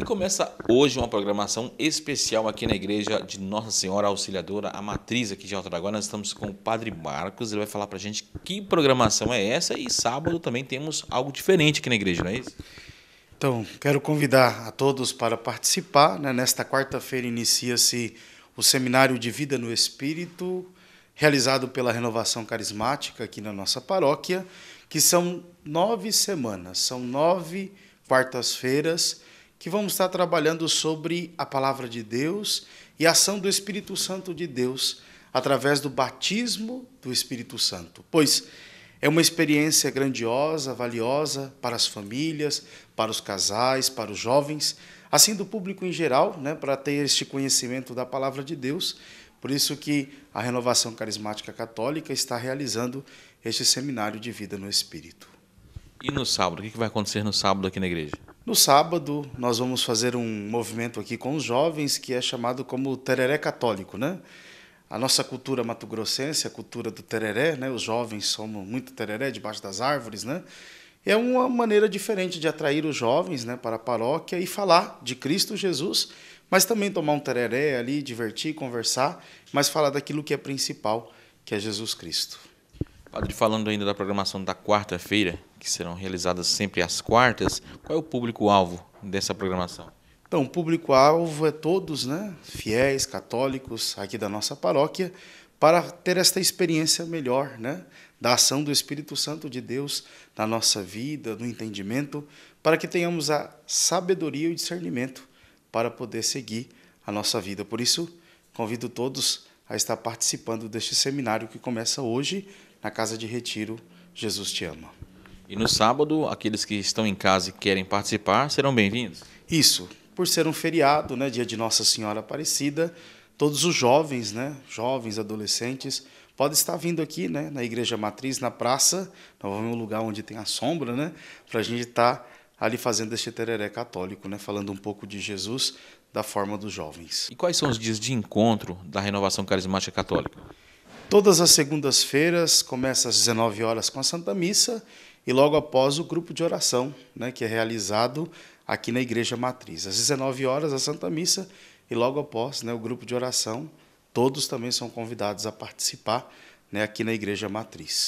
E começa hoje uma programação especial aqui na igreja de Nossa Senhora Auxiliadora, a Matriz aqui de Alto Aragua. Nós estamos com o Padre Marcos, ele vai falar pra gente que programação é essa e sábado também temos algo diferente aqui na igreja, não é isso? Então, quero convidar a todos para participar. Né? Nesta quarta-feira inicia-se o Seminário de Vida no Espírito, realizado pela Renovação Carismática aqui na nossa paróquia, que são nove semanas, são nove quartas-feiras que vamos estar trabalhando sobre a palavra de Deus e a ação do Espírito Santo de Deus através do batismo do Espírito Santo. Pois é uma experiência grandiosa, valiosa para as famílias, para os casais, para os jovens, assim do público em geral, né, para ter este conhecimento da palavra de Deus. Por isso que a Renovação Carismática Católica está realizando este seminário de vida no Espírito. E no sábado, o que vai acontecer no sábado aqui na igreja? No sábado, nós vamos fazer um movimento aqui com os jovens que é chamado como Tereré Católico, né? A nossa cultura mato-grossense, a cultura do tereré, né? Os jovens somam muito tereré debaixo das árvores, né? É uma maneira diferente de atrair os jovens, né, para a paróquia e falar de Cristo Jesus, mas também tomar um tereré ali, divertir, conversar, mas falar daquilo que é principal, que é Jesus Cristo. Padre, falando ainda da programação da quarta-feira, que serão realizadas sempre às quartas, qual é o público-alvo dessa programação? Então, o público-alvo é todos, né? Fiéis, católicos aqui da nossa paróquia, para ter esta experiência melhor, né? Da ação do Espírito Santo de Deus na nossa vida, no entendimento, para que tenhamos a sabedoria e o discernimento para poder seguir a nossa vida. Por isso, convido todos a estar participando deste seminário que começa hoje na casa de retiro Jesus te ama. E no sábado, aqueles que estão em casa e querem participar serão bem-vindos? Isso. Por ser um feriado, né, dia de Nossa Senhora Aparecida, todos os jovens, né, jovens, adolescentes, podem estar vindo aqui né, na Igreja Matriz, na praça, um lugar onde tem a sombra, né, para a gente estar tá ali fazendo este tereré católico, né, falando um pouco de Jesus da forma dos jovens. E quais são os dias de encontro da renovação carismática católica? Todas as segundas-feiras começa às 19 horas com a Santa Missa e logo após o grupo de oração, né, que é realizado aqui na Igreja Matriz. Às 19 horas a Santa Missa e logo após, né, o grupo de oração. Todos também são convidados a participar, né, aqui na Igreja Matriz.